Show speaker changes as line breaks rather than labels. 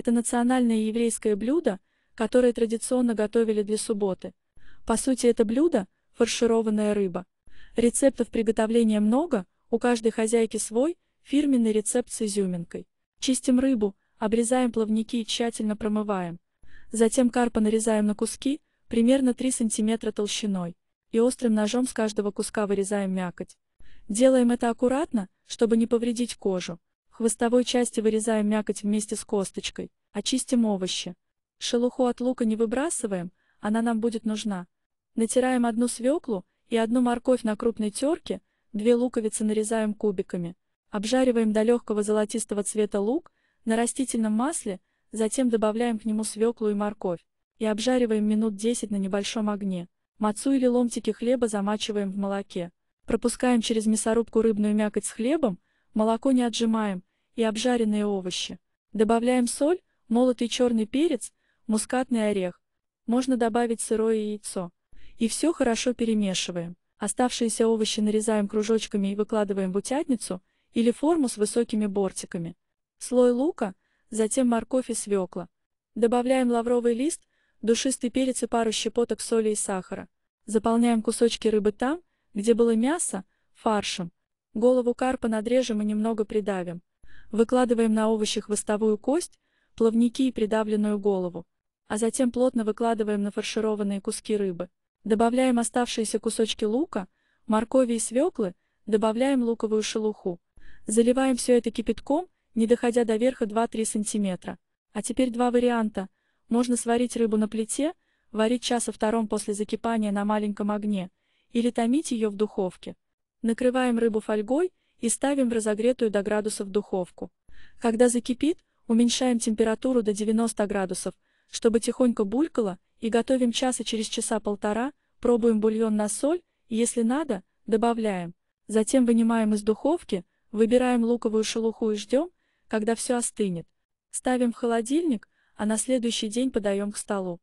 Это национальное еврейское блюдо, которое традиционно готовили для субботы. По сути это блюдо – фаршированная рыба. Рецептов приготовления много, у каждой хозяйки свой, фирменный рецепт с изюминкой. Чистим рыбу, обрезаем плавники и тщательно промываем. Затем карпа нарезаем на куски, примерно 3 см толщиной, и острым ножом с каждого куска вырезаем мякоть. Делаем это аккуратно, чтобы не повредить кожу хвостовой части вырезаем мякоть вместе с косточкой, очистим овощи. Шелуху от лука не выбрасываем, она нам будет нужна. Натираем одну свеклу и одну морковь на крупной терке, две луковицы нарезаем кубиками. Обжариваем до легкого золотистого цвета лук на растительном масле, затем добавляем к нему свеклу и морковь и обжариваем минут 10 на небольшом огне. Мацу или ломтики хлеба замачиваем в молоке. Пропускаем через мясорубку рыбную мякоть с хлебом, молоко не отжимаем, и обжаренные овощи. Добавляем соль, молотый черный перец, мускатный орех. Можно добавить сырое яйцо. И все хорошо перемешиваем. Оставшиеся овощи нарезаем кружочками и выкладываем в утятницу или форму с высокими бортиками. Слой лука, затем морковь и свекла. Добавляем лавровый лист, душистый перец и пару щепоток соли и сахара. Заполняем кусочки рыбы там, где было мясо, фаршем. Голову карпа надрежем и немного придавим. Выкладываем на овощах хвостовую кость, плавники и придавленную голову, а затем плотно выкладываем на фаршированные куски рыбы. Добавляем оставшиеся кусочки лука, моркови и свеклы, добавляем луковую шелуху. Заливаем все это кипятком, не доходя до верха 2-3 см. А теперь два варианта. Можно сварить рыбу на плите, варить часа втором после закипания на маленьком огне, или томить ее в духовке. Накрываем рыбу фольгой, и ставим в разогретую до градусов духовку. Когда закипит, уменьшаем температуру до 90 градусов, чтобы тихонько булькало, и готовим часа через часа полтора, пробуем бульон на соль, если надо, добавляем. Затем вынимаем из духовки, выбираем луковую шелуху и ждем, когда все остынет. Ставим в холодильник, а на следующий день подаем к столу.